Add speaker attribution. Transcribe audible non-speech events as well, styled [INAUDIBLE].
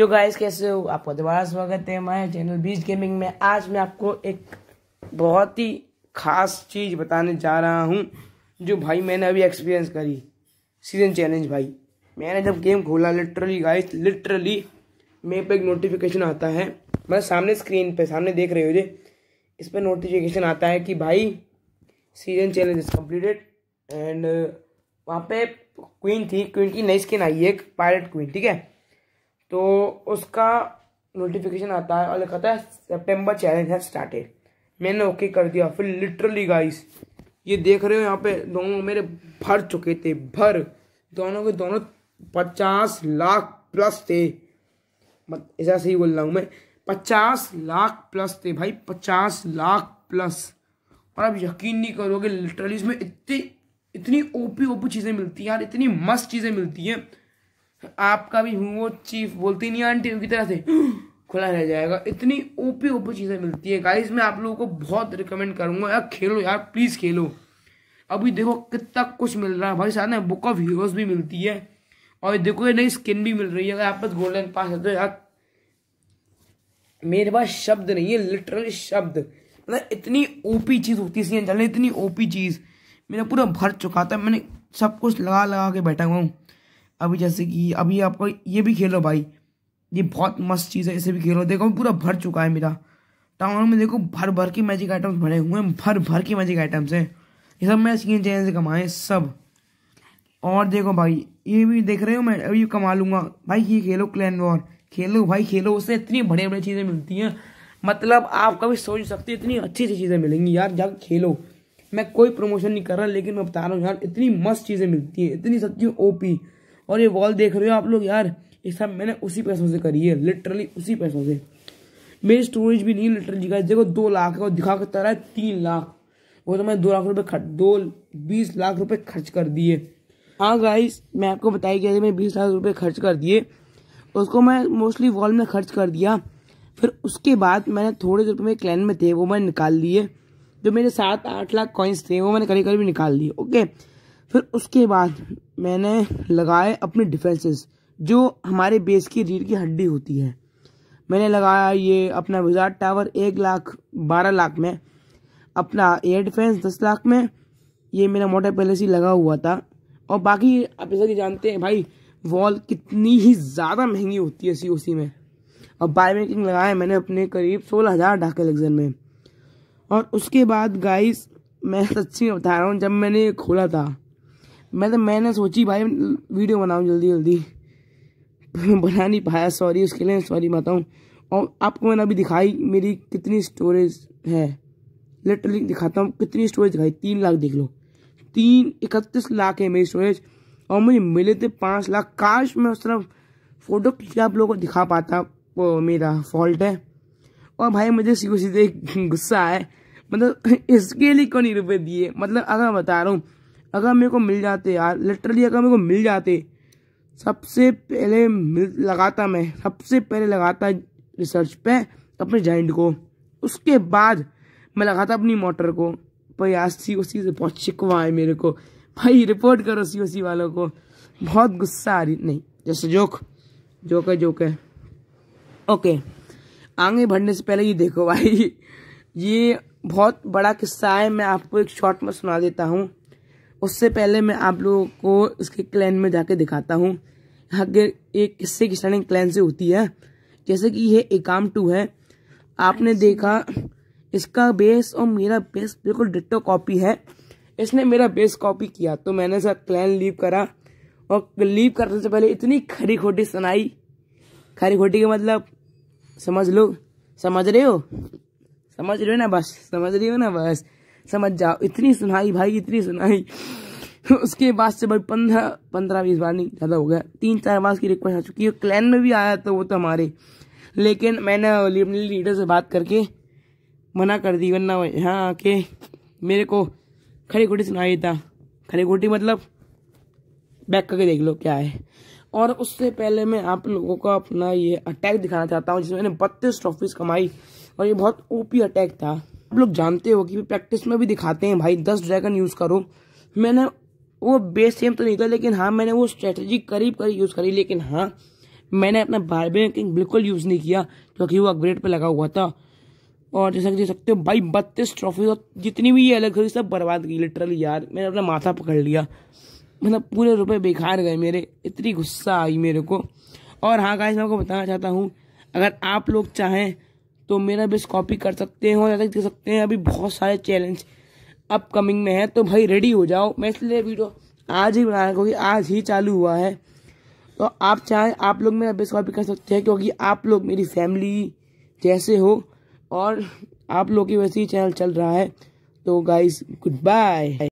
Speaker 1: जो तो गाइस कैसे हो आपका दोबारा स्वागत है हमारे चैनल बीच गेमिंग में आज मैं आपको एक बहुत ही खास चीज़ बताने जा रहा हूँ जो भाई मैंने अभी एक्सपीरियंस करी सीजन चैलेंज भाई मैंने जब गेम खोला लिटरली गाइस लिटरली मेरे पे एक नोटिफिकेशन आता है मैं मतलब सामने स्क्रीन पे सामने देख रहे हो जी इस पर नोटिफिकेशन आता है कि भाई season challenge is completed and वहाँ पे क्वीन थी क्वीन की नई स्किन आई है एक पायलट क्वीन ठीक है तो उसका नोटिफिकेशन आता है और लिखाता है सेप्टेम्बर चैलेंज है स्टार्टेड मैंने ओके कर दिया फिर लिटरली गाइस ये देख रहे हो यहाँ पे दोनों मेरे भर चुके थे भर दोनों के दोनों पचास लाख प्लस थे ऐसा सही बोल रहा हूँ मैं पचास लाख प्लस थे भाई पचास लाख प्लस और आप यकीन नहीं करोगे लिटरली इसमें इतनी इतनी ओपी ओपी चीज़ें मिलती हैं यार इतनी मस्त चीज़ें मिलती हैं आपका भी वो चीफ बोलती नहीं आंटी उनकी तरह से खुला रह जाएगा इतनी ओपी ओपी चीज़ें मिलती है गाइस मैं आप लोगों को बहुत रिकमेंड करूँगा यार खेलो यार प्लीज़ खेलो अभी देखो कितना कुछ मिल रहा है भाई साथ में बुक ऑफ हीरोज भी मिलती है और देखो ये नई स्किन भी मिल रही है अगर आप पास गोल्डन पास है तो यार मेरे पास शब्द नहीं है लिटरली शब्द मतलब इतनी ओपी चीज़ होती है इतनी ओपी चीज़ मेरा पूरा भर चुका था मैंने सब कुछ लगा लगा के बैठा हुआ हूँ अभी जैसे कि अभी आपको ये भी खेलो भाई ये बहुत मस्त चीज़ है इसे भी खेलो देखो पूरा भर चुका है मेरा टाउन में देखो भर भर के मैजिक आइटम्स भरे हुए हैं भर भर के मैजिक आइटम्स हैं ये सब मैं स्किन चेंज से कमाए सब और देखो भाई ये भी देख रहे हो मैं अभी कमा लूँगा भाई ये खेलो क्लैन वॉर खेलो भाई खेलो उससे इतनी बड़े बड़े चीज़ें मिलती हैं मतलब आप कभी सोच सकते इतनी अच्छी अच्छी चीज़ें मिलेंगी यार जाकर खेलो मैं कोई प्रमोशन नहीं कर रहा लेकिन मैं बता रहा हूँ यार इतनी मस्त चीज़ें मिलती हैं इतनी सच्ची ओपी और ये वॉल देख रहे हो आप लोग यार ये सब मैंने उसी पैसों से करी है लिटरली उसी पैसों से मेरी स्टोरेज भी नहीं लिटरली का देखो दो लाख है और दिखा कर तरह तीन लाख वो तो मैंने दो लाख रुपये खर्च दो बीस लाख रुपये खर्च कर दिए हाँ गाइस मैं आपको बताया गया मैं मैंने बीस लाख रुपये खर्च कर दिए उसको मैं मोस्टली वॉल में खर्च कर दिया फिर उसके बाद मैंने थोड़े जो मेरे क्लैन में थे वो मैंने निकाल लिए जो मेरे सात आठ लाख कॉइन्स थे वो मैंने करीब करीब निकाल लिए ओके फिर उसके बाद मैंने लगाए अपने डिफेंसेस जो हमारे बेस की रीढ़ की हड्डी होती है मैंने लगाया ये अपना विजार्ड टावर एक लाख बारह लाख में अपना एयर डिफेंस दस लाख में ये मेरा मोटा पैलेस से लगा हुआ था और बाकी आप जैसा कि जानते हैं भाई वॉल कितनी ही ज़्यादा महंगी होती है सी उसी में और बाय मेकिंग लगाया मैंने अपने करीब सोलह हज़ार ढाके लग्जन में और उसके बाद गाइस मैं सच्ची बता रहा हूँ जब मैंने खोला था मैं तो मैंने सोची भाई वीडियो बनाऊं जल्दी जल्दी बना नहीं पाया सॉरी उसके लिए सॉरी बताऊँ और आपको मैंने अभी दिखाई मेरी कितनी स्टोरेज है लिटरली दिखाता हूँ कितनी स्टोरेज दिखाई तीन लाख देख लो तीन इकतीस लाख है मेरी स्टोरेज और मुझे मिले थे पाँच लाख काश मैं उस तरफ फ़ोटो खींच आप लोगों को दिखा पाता वो मेरा फॉल्ट है और भाई मुझे सीधे सीधे गुस्सा है मतलब इसके लिए क्यों नहीं रुपये दिए मतलब अगर मैं बता रहा हूँ अगर मेरे को मिल जाते यार लिटरली अगर मेरे को मिल जाते सबसे पहले लगाता मैं सबसे पहले लगाता रिसर्च पे अपने जाइंट को उसके बाद मैं लगाता अपनी मोटर को भाई आज सी ओ सी से बहुत शिकवा है मेरे को भाई रिपोर्ट करो सी ओ सी वालों को बहुत गुस्सा आ रही नहीं जैसे जोक जोक है जोक है ओके आगे बढ़ने से पहले ये देखो भाई ये बहुत बड़ा किस्सा है मैं आपको एक शॉर्ट में सुना देता हूँ उससे पहले मैं आप लोगों को इसके क्लैन में जाके दिखाता हूँ यहाँ के एक किस्से की स्टार्टिंग क्लैन से होती है जैसे कि यह एकाम टू है आपने देखा इसका बेस और मेरा बेस बिल्कुल डिट्टो कॉपी है इसने मेरा बेस कॉपी किया तो मैंने इसका क्लैन लीव करा और लीव करने से पहले इतनी खरी खोटी सुनाई खरी खोटी का मतलब समझ लो समझ रहे हो समझ रहे हो ना बस समझ रहे हो ना बस समझ जाओ इतनी सुनाई भाई इतनी सुनाई [LAUGHS] उसके बाद से भाई पंद्रह पंद्रह बीस बार नहीं ज़्यादा हो गया तीन चार बार की रिक्वेस्ट आ चुकी है क्लैन में भी आया तो वो तो हमारे लेकिन मैंने अपने लीडर से बात करके मना कर दी वरना यहाँ आके मेरे को खड़ी खोटी सुनाई था खड़ी खोटी मतलब बैक करके देख लो क्या है और उससे पहले मैं आप लोगों को अपना ये अटैक दिखाना चाहता हूँ जिसमें मैंने बत्तीस ट्रॉफीज कमाई और ये बहुत ओपी अटैक था आप लोग जानते हो कि प्रैक्टिस में भी दिखाते हैं भाई दस ड्रैगन यूज़ करो मैंने वो बेस सेम तो नहीं था लेकिन हाँ मैंने वो स्ट्रेटजी करीब करीब यूज़ करी लेकिन हाँ मैंने अपना बारबेन किंग बिल्कुल यूज़ नहीं किया क्योंकि वो अपग्रेड पर लगा हुआ था और जैसा कि देख सकते हो भाई बत्तीस ट्रॉफी और जितनी भी ये अलग थी सब बर्बाद की लिटरली यार मैंने अपना माथा पकड़ लिया मतलब पूरे रुपये बेकार गए मेरे इतनी गुस्सा आई मेरे को और हाँ गाइस मैं आपको बताना चाहता हूँ अगर आप लोग चाहें तो मेरा बेस कॉपी कर सकते हैं और अलग देख सकते हैं अभी बहुत सारे चैलेंज अपकमिंग में है तो भाई रेडी हो जाओ मैं इसलिए वीडियो आज ही बनाया क्योंकि आज ही चालू हुआ है तो आप चाहे आप लोग मेरा बेस्ट कॉपी कर सकते हैं क्योंकि आप लोग मेरी फैमिली जैसे हो और आप लोग की वैसे ही चैनल चल रहा है तो गाइस गुड बाय